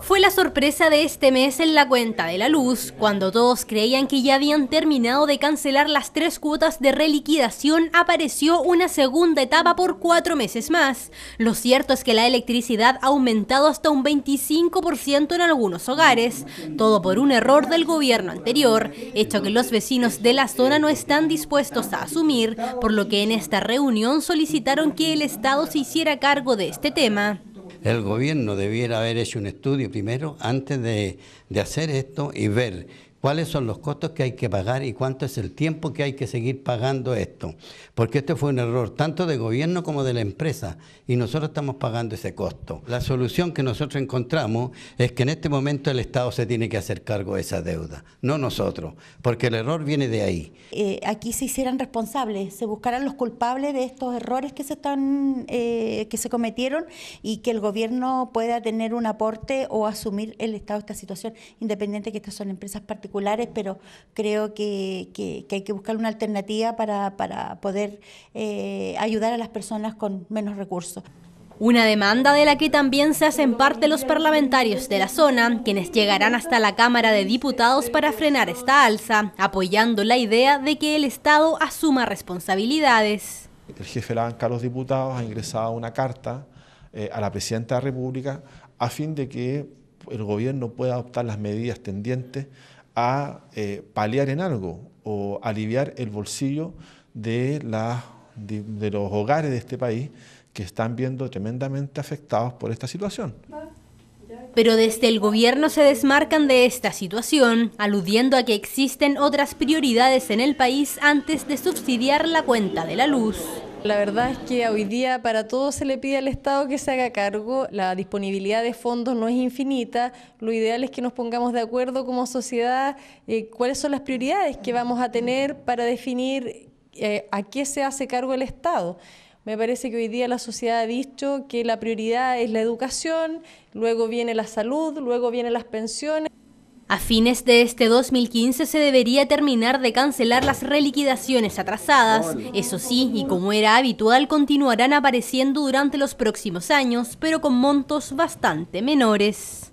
Fue la sorpresa de este mes en la cuenta de la luz, cuando todos creían que ya habían terminado de cancelar las tres cuotas de reliquidación, apareció una segunda etapa por cuatro meses más. Lo cierto es que la electricidad ha aumentado hasta un 25% en algunos hogares, todo por un error del gobierno anterior, hecho que los vecinos de la zona no están dispuestos a asumir, por lo que en esta reunión solicitaron que el Estado se hiciera cargo de este tema. El gobierno debiera haber hecho un estudio primero antes de, de hacer esto y ver cuáles son los costos que hay que pagar y cuánto es el tiempo que hay que seguir pagando esto. Porque este fue un error tanto de gobierno como de la empresa y nosotros estamos pagando ese costo. La solución que nosotros encontramos es que en este momento el Estado se tiene que hacer cargo de esa deuda, no nosotros, porque el error viene de ahí. Eh, aquí se hicieran responsables, se buscaran los culpables de estos errores que se, están, eh, que se cometieron y que el gobierno pueda tener un aporte o asumir el Estado esta situación, independiente que estas son empresas particulares pero creo que, hay que buscar una alternativa para, poder eh, ayudar a las personas con menos recursos. Una demanda de la que también se hacen parte los parlamentarios de la zona, quienes llegarán hasta la Cámara de Diputados para frenar esta alza, apoyando la idea de que el Estado asuma responsabilidades. El jefe de la banca de los diputados ha ingresado una carta eh, a la Presidenta de la República a fin de que el gobierno pueda adoptar las medidas tendientes a eh, paliar en algo o aliviar el bolsillo de, la, de, los hogares de este país que están viendo tremendamente afectados por esta situación. Pero desde el gobierno se desmarcan de esta situación, aludiendo a que existen otras prioridades en el país antes de subsidiar la cuenta de la luz. La verdad es que hoy día para todo se le pide al Estado que se haga cargo, la disponibilidad de fondos no es infinita, lo ideal es que nos pongamos de acuerdo como sociedad eh, cuáles son las prioridades que vamos a tener para definir eh, a qué se hace cargo el Estado. Me parece que hoy día la sociedad ha dicho que la prioridad es la educación, luego viene la salud, luego vienen las pensiones. A fines de este 2015 se debería terminar de cancelar las reliquidaciones atrasadas. Eso sí, y como era habitual, continuarán apareciendo durante los próximos años, pero con montos bastante menores.